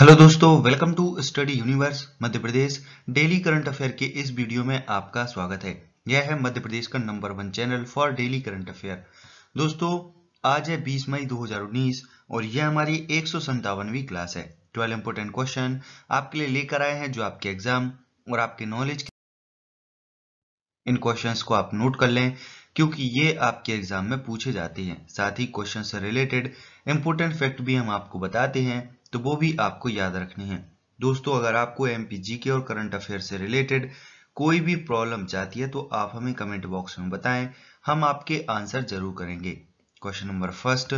hello दोस्तों welcome to study universe Madhya Pradesh daily current affair के इस वीडियो में आपका स्वागत है यह है मध्य प्रदेश का number one channel for daily current affair दोस्तों आज है 20 मई 2019 और यह हमारी एक सौ क्लास है 12 इंपोर्टेंट क्वेश्चन आपके लिए लेकर आए हैं जो आपके एग्जाम और आपके नॉलेज इन क्वेश्चन को आप नोट कर लें क्योंकि ये आपके एग्जाम में पूछे जाते हैं साथ ही क्वेश्चन से रिलेटेड इंपोर्टेंट फैक्ट भी हम आपको बताते हैं तो वो भी आपको याद रखने हैं दोस्तों अगर आपको एम के और करंट अफेयर से रिलेटेड कोई भी प्रॉब्लम चाहती है तो आप हमें कमेंट बॉक्स में बताएं हम आपके आंसर जरूर करेंगे क्वेश्चन नंबर फर्स्ट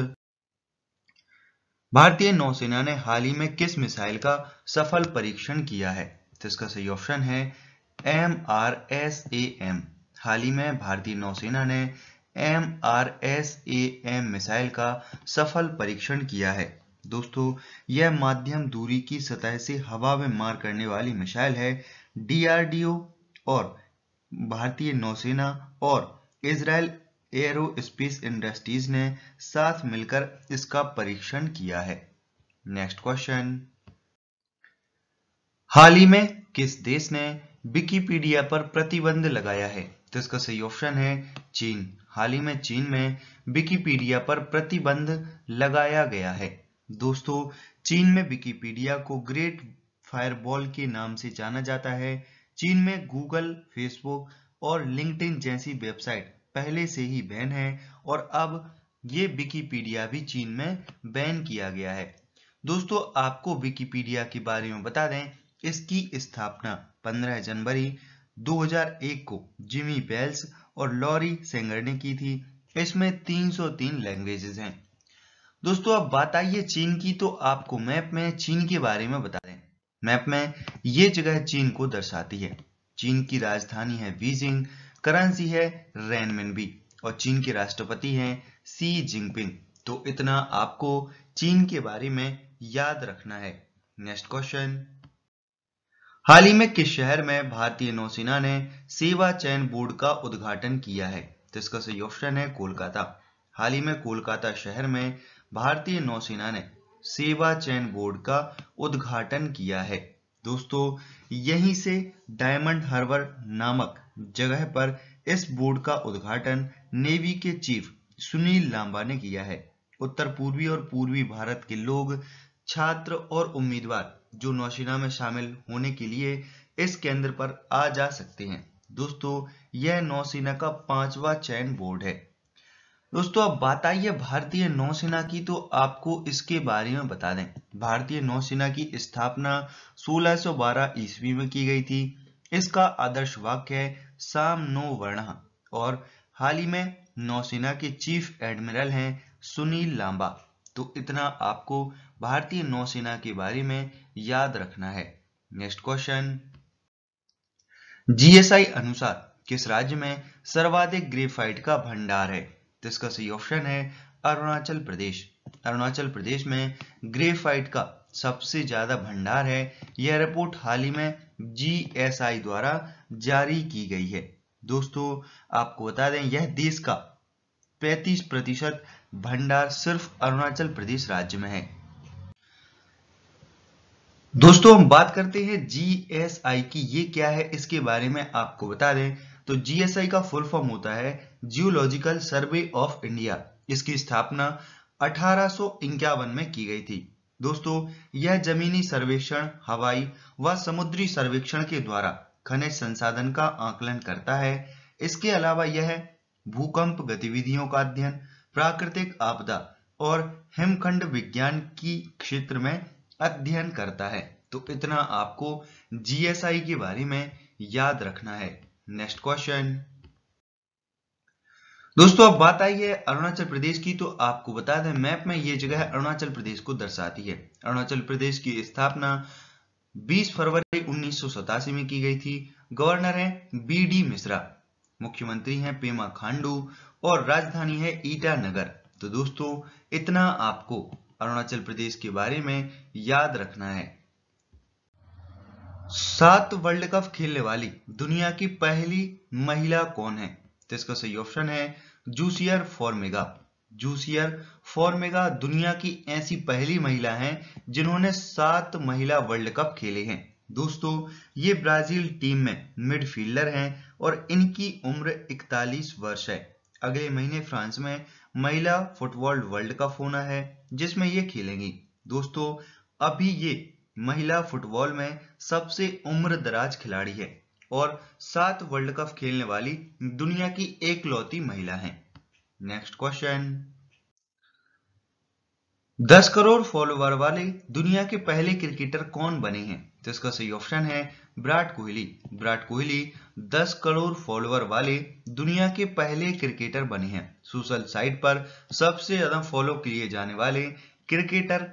भारतीय नौसेना ने हाल ही में किस मिसाइल का सफल परीक्षण किया है तो इसका सही ऑप्शन है M R S A M हाल ही में भारतीय नौसेना ने M R S A M missile का सफल परीक्षण किया है दोस्तों यह माध्यम दूरी की सतह से हवा में मार करने वाली मिसाइल है डीआरडीओ और भारतीय नौसेना और इसराइल एरोस्पेस इंडस्ट्रीज ने साथ मिलकर इसका परीक्षण किया है नेक्स्ट क्वेश्चन हाल ही में किस देश ने विकीपीडिया पर प्रतिबंध लगाया है तो इसका सही ऑप्शन है चीन हाल ही में चीन में विकीपीडिया पर प्रतिबंध लगाया गया है दोस्तों चीन में विकिपीडिया को ग्रेट फायरबॉल के नाम से जाना जाता है चीन में गूगल फेसबुक और लिंक्डइन जैसी वेबसाइट पहले से ही बैन है और अब ये विकिपीडिया भी चीन में बैन किया गया है दोस्तों आपको विकिपीडिया के बारे में बता दें इसकी स्थापना 15 जनवरी 2001 को जिमी बेल्स और लॉरी सेंगर ने की थी इसमें 303 लैंग्वेजेस हैं दोस्तों अब बात आई है चीन की तो आपको मैप में चीन के बारे में बता दें मैप में ये जगह चीन को दर्शाती है चीन की राजधानी है बीजिंग करेंसी है रेनमेनबी और चीन के राष्ट्रपति हैं सी जिनपिंग तो इतना आपको चीन के बारे में याद रखना है नेक्स्ट क्वेश्चन हाल ही में किस शहर में भारतीय नौसेना ने सेवा चयन बोर्ड का उद्घाटन किया है तो इसका सही ऑप्शन है कोलकाता हाल ही में कोलकाता शहर में भारतीय नौसेना ने सेवा चयन बोर्ड का उद्घाटन किया है दोस्तों यहीं से डायमंड हार्बर नामक जगह पर इस बोर्ड का उद्घाटन नेवी के चीफ सुनील लांबा ने किया है उत्तर पूर्वी और पूर्वी भारत के लोग छात्र और उम्मीदवार जो नौसेना में शामिल होने के लिए इस केंद्र पर आ जा सकते हैं दोस्तों यह नौसेना का पांचवा चयन बोर्ड है दोस्तों अब बात आई है भारतीय नौसेना की तो आपको इसके बारे में बता दें भारतीय नौसेना की स्थापना 1612 ईस्वी में की गई थी इसका आदर्श वाक्य है साम नो वर्णा और हाल ही में नौसेना के चीफ एडमिरल हैं सुनील लांबा तो इतना आपको भारतीय नौसेना के बारे में याद रखना है नेक्स्ट क्वेश्चन जीएसआई अनुसार किस राज्य में सर्वाधिक ग्रेफाइट का भंडार है तो इसका सही ऑप्शन है अरुणाचल प्रदेश अरुणाचल प्रदेश में ग्रेफाइट का सबसे ज्यादा भंडार है यह रिपोर्ट हाल ही में जी द्वारा जारी की गई है दोस्तों आपको बता दें यह देश का 35 प्रतिशत भंडार सिर्फ अरुणाचल प्रदेश राज्य में है दोस्तों हम बात करते हैं जी की ये क्या है इसके बारे में आपको बता दें तो जीएसआई का फुल फॉर्म होता है जियोलॉजिकल सर्वे ऑफ इंडिया इसकी स्थापना अठारह में की गई थी दोस्तों यह जमीनी सर्वेक्षण हवाई व समुद्री सर्वेक्षण के द्वारा खनिज संसाधन का आकलन करता है इसके अलावा यह भूकंप गतिविधियों का अध्ययन प्राकृतिक आपदा और हिमखंड विज्ञान की क्षेत्र में अध्ययन करता है तो इतना आपको जीएसआई के बारे में याद रखना है नेक्स्ट क्वेश्चन दोस्तों अब बात आई है अरुणाचल प्रदेश की तो आपको बता दें मैप में यह जगह अरुणाचल प्रदेश को दर्शाती है अरुणाचल प्रदेश की स्थापना 20 फरवरी उन्नीस में की गई थी गवर्नर है बी डी मिश्रा मुख्यमंत्री हैं पेमा खांडू और राजधानी है ईटानगर तो दोस्तों इतना आपको अरुणाचल प्रदेश के बारे में याद रखना है सात वर्ल्ड कप खेलने वाली दुनिया की पहली महिला कौन है तो इसका सही ऑप्शन है जूसियर फॉर्मेगा जूसियर फॉर्मेगा दुनिया की ऐसी पहली महिला हैं जिन्होंने सात महिला वर्ल्ड कप खेले हैं दोस्तों ये ब्राजील टीम में मिडफील्डर हैं और इनकी उम्र 41 वर्ष है अगले महीने फ्रांस में महिला फुटबॉल वर्ल्ड कप होना है जिसमें ये खेलेंगी दोस्तों अभी ये महिला फुटबॉल में सबसे उम्र दराज खिलाड़ी है और सात वर्ल्ड कप खेलने वाली दुनिया की एकलौती महिला है नेक्स्ट क्वेश्चन दस करोड़ फॉलोवर वाले दुनिया के पहले क्रिकेटर कौन बने हैं तो इसका सही ऑप्शन है विराट कोहली विराट कोहली दस करोड़ फॉलोवर वाले दुनिया के पहले क्रिकेटर बने हैं सोशल साइट पर सबसे ज्यादा फॉलो किए जाने वाले क्रिकेटर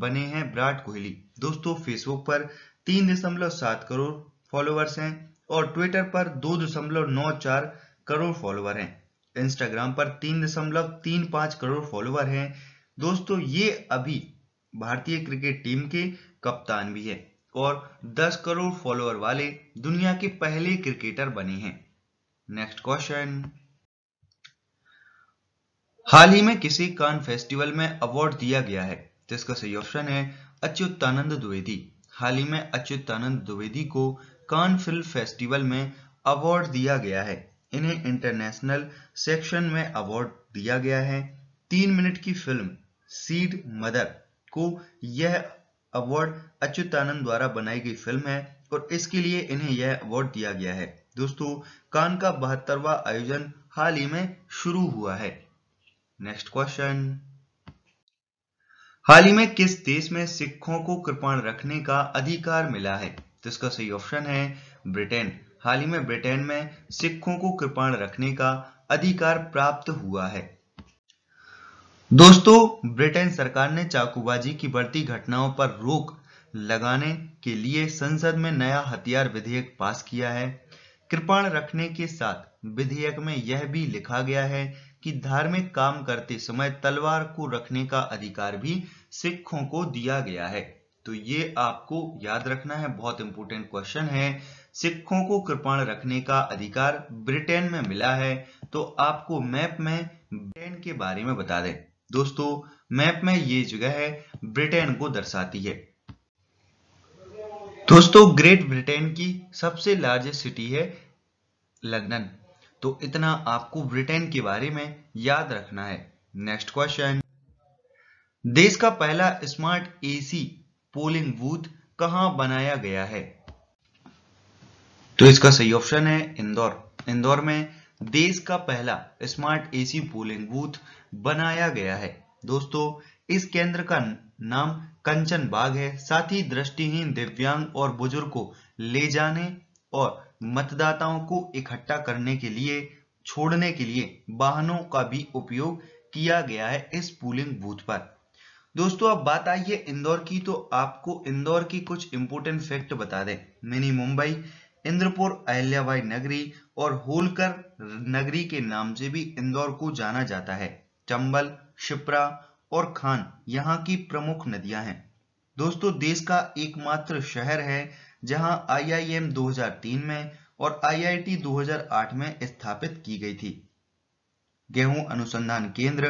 बने हैं विराट कोहली दोस्तों फेसबुक पर तीन दशमलव सात करोड़ फॉलोअर्स हैं और ट्विटर पर दो दशमलव नौ चार करोड़ फॉलोअर हैं इंस्टाग्राम पर तीन दशमलव तीन पाँच करोड़ फॉलोअर हैं दोस्तों ये अभी भारतीय क्रिकेट टीम के कप्तान भी है और 10 करोड़ फॉलोअर वाले दुनिया के पहले क्रिकेटर बने हैं नेक्स्ट क्वेश्चन हाल ही में किसी कान फेस्टिवल में अवार्ड दिया गया है तो इसका सही ऑप्शन है अच्युतानंद द्विवेदी हाल ही में अच्युतानंद द्विवेदी को कान फिल्म फेस्टिवल में अवार्ड दिया गया है इन्हें इंटरनेशनल सेक्शन में अवार्ड दिया गया है तीन मिनट की फिल्म सीड मदर को यह अवार्ड अच्युतानंद द्वारा बनाई गई फिल्म है और इसके लिए इन्हें यह अवार्ड दिया गया है दोस्तों कान का बहत्तरवा आयोजन हाल ही में शुरू हुआ है नेक्स्ट क्वेश्चन हाल ही में किस देश में सिखों को कृपाण रखने का अधिकार मिला है तो इसका सही ऑप्शन है ब्रिटेन हाल ही में ब्रिटेन में सिखों को कृपाण रखने का अधिकार प्राप्त हुआ है दोस्तों ब्रिटेन सरकार ने चाकूबाजी की बढ़ती घटनाओं पर रोक लगाने के लिए संसद में नया हथियार विधेयक पास किया है कृपाण रखने के साथ विधेयक में यह भी लिखा गया है कि धार्मिक काम करते समय तलवार को रखने का अधिकार भी सिखों को दिया गया है तो ये आपको याद रखना है बहुत इंपॉर्टेंट क्वेश्चन है सिखों को कृपाण रखने का अधिकार ब्रिटेन में मिला है तो आपको मैप में ब्रिटेन के बारे में बता दें दोस्तों मैप में ये जगह है ब्रिटेन को दर्शाती है दोस्तों ग्रेट ब्रिटेन की सबसे लार्जेस्ट सिटी है लंदन तो इतना आपको ब्रिटेन के बारे में याद रखना है नेक्स्ट क्वेश्चन देश का पहला स्मार्ट एसी पोलिंग बूथ कहां बनाया गया है तो इसका सही ऑप्शन है इंदौर इंदौर में देश का पहला स्मार्ट एसी पोलिंग बूथ बनाया गया है दोस्तों इस केंद्र का नाम कंचन बाग है साथ ही दृष्टिहीन दिव्यांग और बुजुर्ग को ले जाने और मतदाताओं को इकट्ठा करने के लिए छोड़ने के लिए वाहनों का भी उपयोग किया गया है इस पोलिंग बूथ पर दोस्तों अब बात आई है इंदौर की तो आपको इंदौर की कुछ इंपोर्टेंट फैक्ट बता दें मिनी मुंबई इंद्रपुर अहल्याबाई नगरी और होलकर नगरी के नाम से भी इंदौर को जाना जाता है चंबल शिप्रा और खान यहाँ की प्रमुख नदियां हैं दोस्तों देश का एकमात्र शहर है जहां आईआईएम 2003 में और आईआईटी 2008 में स्थापित की गई थी गेहूं अनुसंधान केंद्र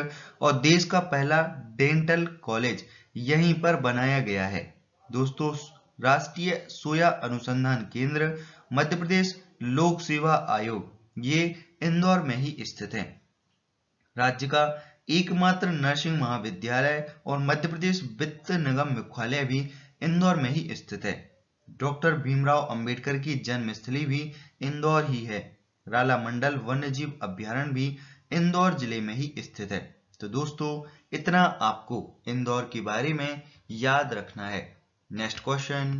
और देश का पहला डेंटल कॉलेज यहीं पर बनाया गया है दोस्तों राष्ट्रीय सोया अनुसंधान केंद्र मध्य प्रदेश लोक सेवा आयोग ये इंदौर में ही स्थित है राज्य का एकमात्र नर्सिंग महाविद्यालय और मध्य प्रदेश वित्त निगम मुख्यालय भी इंदौर में ही स्थित है डॉक्टर भीमराव अंबेडकर की जन्मस्थली भी इंदौर ही है राला मंडल वन्यजीव अभ्यारण भी इंदौर जिले में ही स्थित है तो दोस्तों इतना आपको इंदौर के बारे में याद रखना है नेक्स्ट क्वेश्चन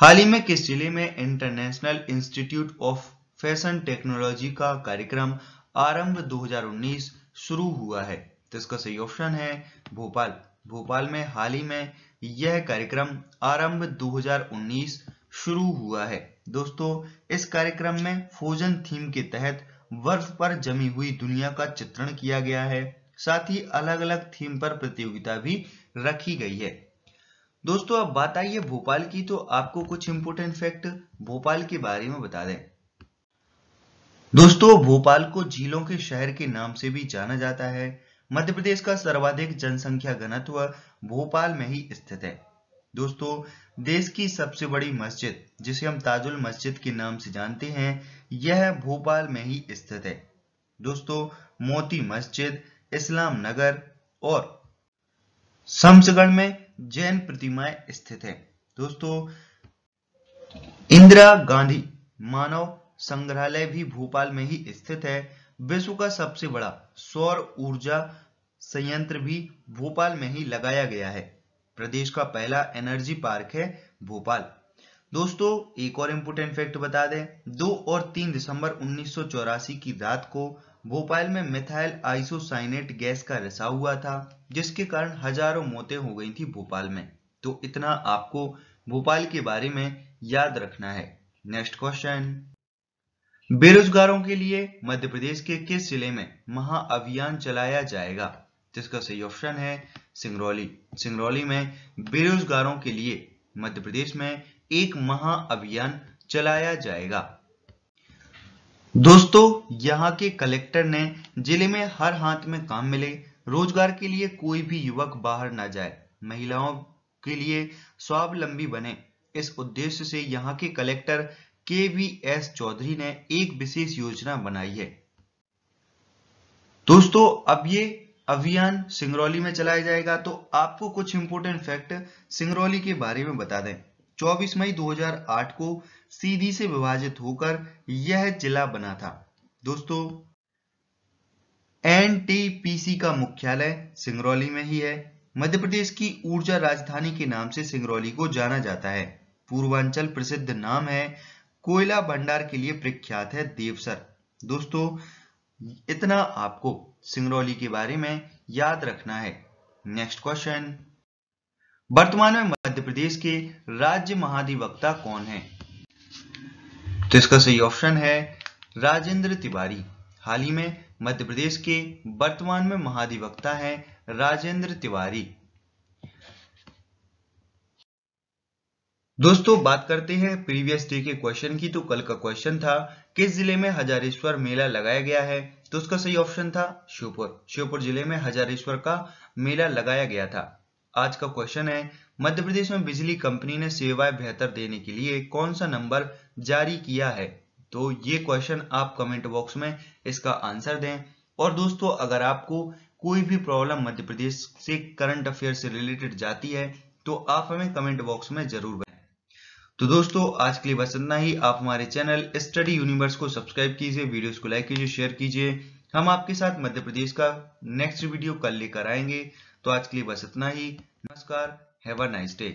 हाल ही में किस जिले में international institute of fashion technology का कार्यक्रम आरंभ 2019 शुरू हुआ है तो इसका सही ऑप्शन है भोपाल भोपाल में हाल ही में यह कार्यक्रम आरंभ 2019 शुरू हुआ है दोस्तों इस कार्यक्रम में फोजन थीम के तहत बर्फ पर जमी हुई दुनिया का चित्रण किया गया है साथ ही अलग अलग थीम पर प्रतियोगिता भी रखी गई है दोस्तों अब बात आइए भोपाल की तो आपको कुछ इंपोर्टेंट फैक्ट भोपाल के बारे में बता दें दोस्तों भोपाल को झीलों के शहर के नाम से भी जाना जाता है मध्य प्रदेश का सर्वाधिक जनसंख्या घनत्व भोपाल में ही स्थित है दोस्तों देश की सबसे बड़ी मस्जिद जिसे हम ताजुल मस्जिद के नाम से जानते हैं यह भोपाल में ही स्थित है दोस्तों मोती मस्जिद इस्लाम नगर और शमसगढ़ में जैन प्रतिमाएं स्थित है दोस्तों इंदिरा गांधी मानव संग्रहालय भी भोपाल में ही स्थित है विश्व का सबसे बड़ा सौर ऊर्जा संयंत्र भी भोपाल में ही लगाया गया है प्रदेश का पहला एनर्जी पार्क है भोपाल दोस्तों एक और इम्पोर्टेंट फैक्ट बता दें दो और तीन दिसंबर उन्नीस की रात को भोपाल में मिथाइल आइसोसाइनेट गैस का रिसाव हुआ था जिसके कारण हजारों मौतें हो गई थी भोपाल में तो इतना आपको भोपाल के बारे में याद रखना है नेक्स्ट क्वेश्चन बेरोजगारों के लिए मध्य प्रदेश के किस जिले में महाअभियान चलाया जाएगा जिसका सही ऑप्शन है सिंगरौली सिंगरौली में बेरोजगारों के लिए मध्य प्रदेश में एक महाअभियान चलाया जाएगा दोस्तों यहाँ के कलेक्टर ने जिले में हर हाथ में काम मिले रोजगार के लिए कोई भी युवक बाहर ना जाए महिलाओं के लिए स्वावलंबी बने इस उद्देश्य से यहाँ के कलेक्टर के वी एस चौधरी ने एक विशेष योजना बनाई है दोस्तों अब ये अभियान सिंगरौली में चलाया जाएगा तो आपको कुछ इंपोर्टेंट फैक्ट सिंगरौली के बारे में बता दें 24 मई 2008 को सीधी से विभाजित होकर यह जिला बना था दोस्तों एनटीपीसी का मुख्यालय सिंगरौली में ही है मध्य प्रदेश की ऊर्जा राजधानी के नाम से सिंगरौली को जाना जाता है पूर्वांचल प्रसिद्ध नाम है कोयला भंडार के लिए प्रख्यात है देवसर दोस्तों इतना आपको सिंगरौली के बारे में याद रखना है नेक्स्ट क्वेश्चन वर्तमान में मध्य प्रदेश के राज्य महाधिवक्ता कौन है तो इसका सही ऑप्शन है राजेंद्र तिवारी हाल ही में मध्य प्रदेश के वर्तमान में महाधिवक्ता हैं राजेंद्र तिवारी दोस्तों बात करते हैं प्रीवियस डे के क्वेश्चन की तो कल का क्वेश्चन था किस जिले में हजारेश्वर मेला लगाया गया है तो उसका सही ऑप्शन था श्योपुर श्योपुर जिले में हजारेश्वर का मेला लगाया गया था आज का क्वेश्चन है मध्य प्रदेश में बिजली कंपनी ने सेवाएं बेहतर देने के लिए कौन सा नंबर जारी किया है तो ये क्वेश्चन आप कमेंट बॉक्स में इसका आंसर दें और दोस्तों अगर आपको कोई भी प्रॉब्लम मध्य प्रदेश से करंट अफेयर से रिलेटेड जाती है तो आप हमें कमेंट बॉक्स में जरूर तो दोस्तों आज के लिए बस इतना ही आप हमारे चैनल स्टडी यूनिवर्स को सब्सक्राइब कीजिए वीडियोस को लाइक कीजिए शेयर कीजिए हम आपके साथ मध्य प्रदेश का नेक्स्ट वीडियो कल लेकर आएंगे तो आज के लिए बस इतना ही नमस्कार हैव अ नाइस डे